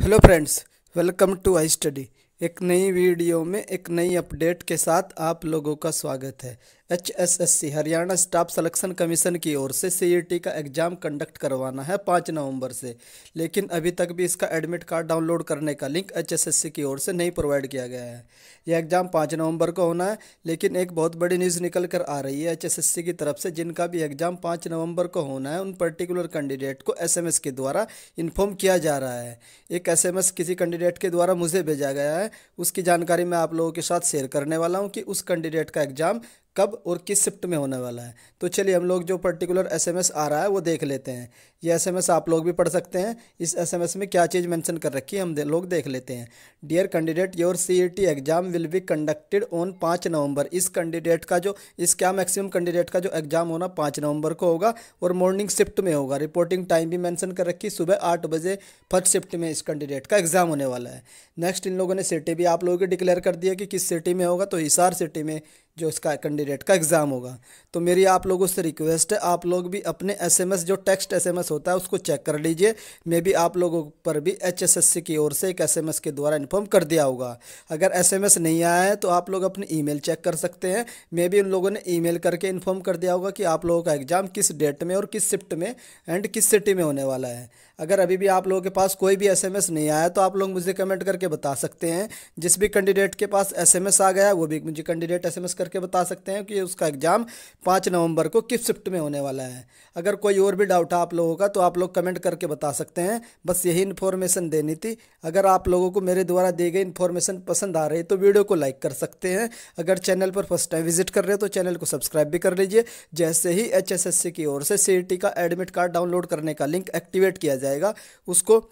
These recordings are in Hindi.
Hello friends, welcome to iStudy. एक नई वीडियो में एक नई अपडेट के साथ आप लोगों का स्वागत है H S S C Haryana Staff Selection Commission की ओर से सी का एग्ज़ाम कंडक्ट करवाना है पाँच नवंबर से लेकिन अभी तक भी इसका एडमिट कार्ड डाउनलोड करने का link H S S C की ओर से नहीं प्रोवाइड किया गया है यह एग्ज़ाम पाँच नवंबर को होना है लेकिन एक बहुत बड़ी न्यूज़ निकल कर आ रही है एच एस एस सी की तरफ से जिनका भी एग्ज़ाम पाँच नवंबर को होना है उन पर्टिकुलर कैंडिडेट को एस एम एस के द्वारा इन्फॉर्म किया जा रहा है एक एस एम एस किसी कैंडिडेट के द्वारा मुझे भेजा गया है उसकी जानकारी मैं आप लोगों के साथ शेयर करने वाला हूँ कि उस कैंडिडेट का एग्ज़ाम कब और किस शिफ्ट में होने वाला है तो चलिए हम लोग जो पर्टिकुलर एसएमएस आ रहा है वो देख लेते हैं ये एसएमएस आप लोग भी पढ़ सकते हैं इस एसएमएस में क्या चीज़ मेंशन कर रखी है हम दे, लोग देख लेते हैं dear candidate your CET exam will be conducted on पाँच नवंबर इस कैंडिडेट का जो इस क्या मैक्सिमम कैंडिडेट का जो एग्ज़ाम होना पाँच नवंबर को होगा और मॉर्निंग शिफ्ट में होगा रिपोर्टिंग टाइम भी मैंसन कर रखी सुबह आठ बजे फर्स्ट शिफ्ट में इस कैंडिडेट का एग्ज़ाम होने वाला है नेक्स्ट इन लोगों ने सिटी भी आप लोगों की डिक्लेयर कर दिया कि किस सिटी में होगा तो हिसार सिटी में जो इसका कैंडिडेट का एग्ज़ाम होगा तो मेरी आप लोगों से रिक्वेस्ट है आप लोग भी अपने एसएमएस जो टेक्स्ट एसएमएस होता है उसको चेक कर लीजिए मे भी आप लोगों पर भी एचएसएससी की ओर से एक एसएमएस के द्वारा इन्फॉर्म कर दिया होगा अगर एसएमएस नहीं आया है तो आप लोग अपनी ईमेल चेक कर सकते हैं मे भी उन लोगों ने ई करके इन्फॉर्म कर दिया होगा कि आप लोगों का एग्ज़ाम किस डेट में और किस शिफ्ट में एंड किस सिटी में होने वाला है अगर अभी भी आप लोगों के पास कोई भी एसएमएस नहीं आया तो आप लोग मुझे कमेंट करके बता सकते हैं जिस भी कैंडिडेट के पास एसएमएस आ गया वो भी मुझे कैंडिडेट एसएमएस कर करके बता सकते हैं कि उसका एग्ज़ाम पाँच नवंबर को किस शिफ्ट में होने वाला है अगर कोई और भी डाउट है आप लोगों का तो आप लोग कमेंट करके बता सकते हैं बस यही इन्फॉर्मेशन देनी थी अगर आप लोगों को मेरे द्वारा दी गई इन्फॉर्मेशन पसंद आ रही है तो वीडियो को लाइक कर सकते हैं अगर चैनल पर फर्स्ट टाइम विजिट कर रहे हैं तो चैनल को सब्सक्राइब भी कर लीजिए जैसे ही एच की ओर से सी का एडमिट कार्ड डाउनलोड करने का लिंक एक्टिवेट किया जाएगा उसको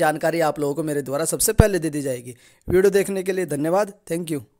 जानकारी आप लोगों को मेरे द्वारा सबसे पहले दे दी जाएगी वीडियो देखने के लिए धन्यवाद थैंक यू